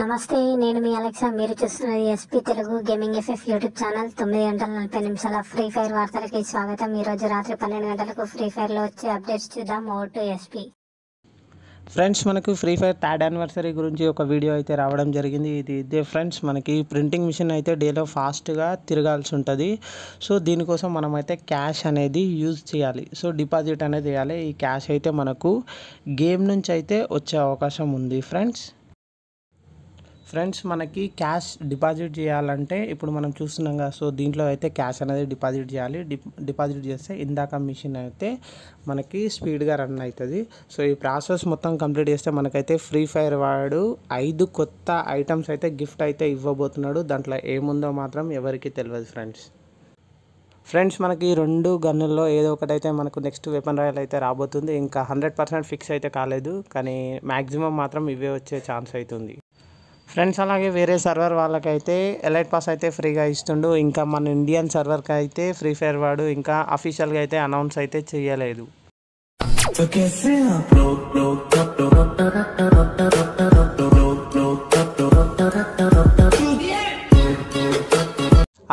నమస్తే నేను మీ అలెక్సా మీరు చూస్తున్నది SP Telugu gaming FF YouTube channel తొమ్మిది గంటల నలభై నిమిషాల ఫ్రీ ఫైర్ వార్తలకి స్వాగతం రోజు రాత్రి పన్నెండు గంటలకు ఫ్రీ ఫైర్లో వచ్చే అప్డేట్స్ చూద్దాం ఓ టు ఎస్పీ ఫ్రెండ్స్ మనకు ఫ్రీ ఫైర్ థర్డ్ యానివర్సరీ గురించి ఒక వీడియో అయితే రావడం జరిగింది ఇది ఇదే ఫ్రెండ్స్ మనకి ప్రింటింగ్ మిషన్ అయితే డేలో ఫాస్ట్గా తిరగాల్సి ఉంటుంది సో దీనికోసం మనమైతే క్యాష్ అనేది యూజ్ చేయాలి సో డిపాజిట్ అనేది చేయాలి ఈ క్యాష్ అయితే మనకు గేమ్ నుంచి అయితే వచ్చే అవకాశం ఉంది ఫ్రెండ్స్ ఫ్రెండ్స్ మనకి క్యాష్ డిపాజిట్ చేయాలంటే ఇప్పుడు మనం చూస్తున్నాం కదా సో దీంట్లో అయితే క్యాష్ అనేది డిపాజిట్ చేయాలి డిపాజిట్ చేస్తే ఇందాక మిషన్ అయితే మనకి స్పీడ్గా రన్ అవుతుంది సో ఈ ప్రాసెస్ మొత్తం కంప్లీట్ చేస్తే మనకైతే ఫ్రీ ఫైర్ వాడు ఐదు కొత్త ఐటమ్స్ అయితే గిఫ్ట్ అయితే ఇవ్వబోతున్నాడు దాంట్లో ఏముందో మాత్రం ఎవరికీ తెలియదు ఫ్రెండ్స్ ఫ్రెండ్స్ మనకి రెండు గన్నుల్లో ఏదో ఒకటైతే మనకు నెక్స్ట్ వెపన్ రాయల్ అయితే రాబోతుంది ఇంకా హండ్రెడ్ పర్సెంట్ ఫిక్స్ అయితే కాలేదు కానీ మ్యాక్సిమం మాత్రం ఇవే వచ్చే ఛాన్స్ అవుతుంది ఫ్రెండ్స్ అలాగే వేరే సర్వర్ వాళ్ళకైతే ఎలైట్ పాస్ అయితే ఫ్రీగా ఇస్తుండు ఇంకా మన ఇండియన్ సర్వర్కి అయితే ఫ్రీ ఫైర్ వాడు ఇంకా అఫీషియల్గా అయితే అనౌన్స్ అయితే చేయలేదు ఓకే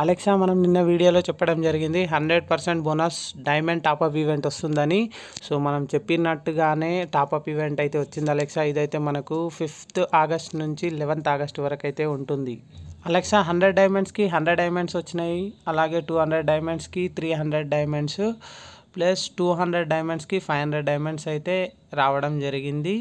అలెక్సా మనం నిన్న వీడియోలో చెప్పడం జరిగింది hundred percent bonus diamond top up event వస్తుందని సో మనం చెప్పినట్టుగానే టాపప్ ఈవెంట్ అయితే వచ్చింది అలెక్సా ఇదైతే మనకు ఫిఫ్త్ ఆగస్ట్ నుంచి లెవెన్త్ ఆగస్ట్ వరకు అయితే ఉంటుంది అలెక్సా హండ్రెడ్ డైమండ్స్కి హండ్రెడ్ డైమండ్స్ వచ్చినాయి అలాగే టూ హండ్రెడ్ డైమండ్స్కి three hundred diamonds plus two hundred డైమండ్స్కి ఫైవ్ హండ్రెడ్ డైమండ్స్ అయితే రావడం జరిగింది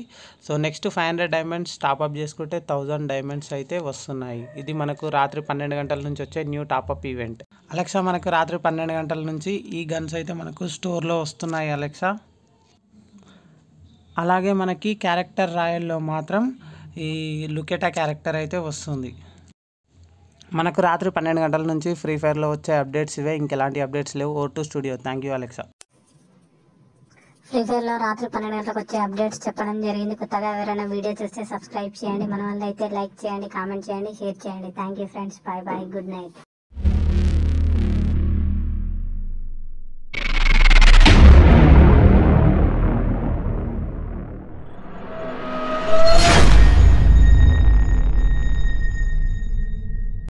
so next five hundred diamonds top up చేసుకుంటే థౌజండ్ డైమండ్స్ అయితే వస్తున్నాయి ఇది మనకు రాత్రి పన్నెండు గంటల నుంచి వచ్చే న్యూ టాపప్ ఈవెంట్ అలెక్సా మనకు రాత్రి పన్నెండు గంటల నుంచి ఈ గన్స్ అయితే మనకు స్టోర్లో వస్తున్నాయి అలెక్సా అలాగే మనకి క్యారెక్టర్ రాయల్లో మాత్రం ఈ లుకెటా క్యారెక్టర్ అయితే వస్తుంది మనకు రాత్రి పన్నెండు గంటల నుంచి ఫ్రీ ఫైర్లో వచ్చే అప్డేట్స్ ఇవే ఇంకెలాంటి అప్డేట్స్ లేవు O two studio thank you Alexa free fire లో రాత్రి పన్నెండు గంటలకు వచ్చే అప్డేట్స్ చెప్పడం జరిగింది కొత్తగా ఎవరైనా వీడియో చూస్తే సబ్స్క్రైబ్ చేయండి మన వల్ల అయితే లైక్ చేయండి కామెంట్ చేయండి షేర్ చేయండి thank you friends bye bye good night